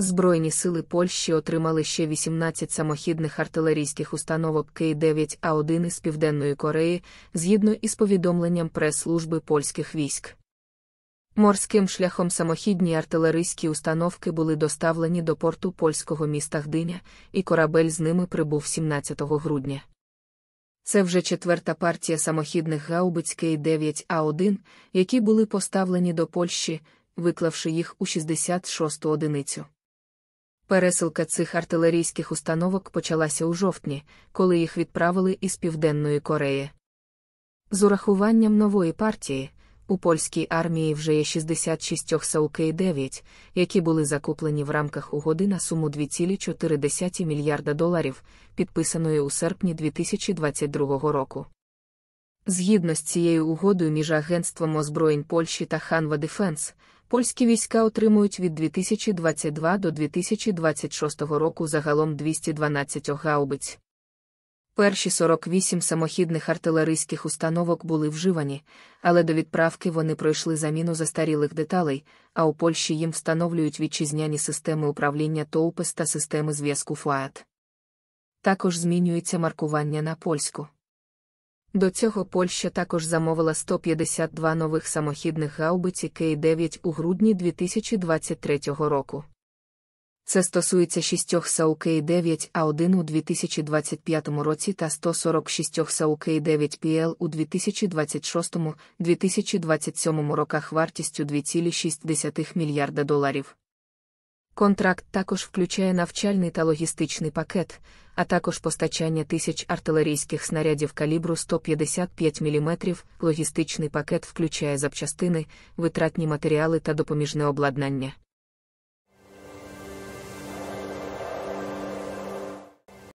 Збройні сили Польщі отримали ще 18 самохідних артилерійських установок К-9А1 із Південної Кореї, згідно із повідомленням прес-служби польських військ. Морським шляхом самохідні артилерійські установки були доставлені до порту польського міста Гдиня, і корабель з ними прибув 17 грудня. Це вже четверта партія самохідних гаубиць К-9А1, які були поставлені до Польщі, виклавши їх у 66 одиницю. Пересилка цих артилерійських установок почалася у жовтні, коли їх відправили із Південної Кореї. З урахуванням нової партії, у польській армії вже є 66 сауки і 9, які були закуплені в рамках угоди на суму 2,4 мільярда доларів, підписаної у серпні 2022 року. Згідно з цією угодою між Агентством озброєнь Польщі та Ханва Дефенс. Польські війська отримують від 2022 до 2026 року загалом 212 гаубиць. Перші 48 самохідних артилерійських установок були вживані, але до відправки вони пройшли заміну застарілих деталей, а у Польщі їм встановлюють вітчизняні системи управління ТОУПЕС та системи зв'язку ФУАТ. Також змінюється маркування на польську. До цього Польща також замовила 152 нових самохідних гаубиці К-9 у грудні 2023 року. Це стосується шістьох сауки 9 а 1 у 2025 році та 146 сауки 9 ПЛ у 2026-2027 роках вартістю 2,6 мільярда доларів. Контракт також включає навчальний та логістичний пакет, а також постачання тисяч артилерійських снарядів калібру 155 мм. Логістичний пакет включає запчастини, витратні матеріали та допоміжне обладнання.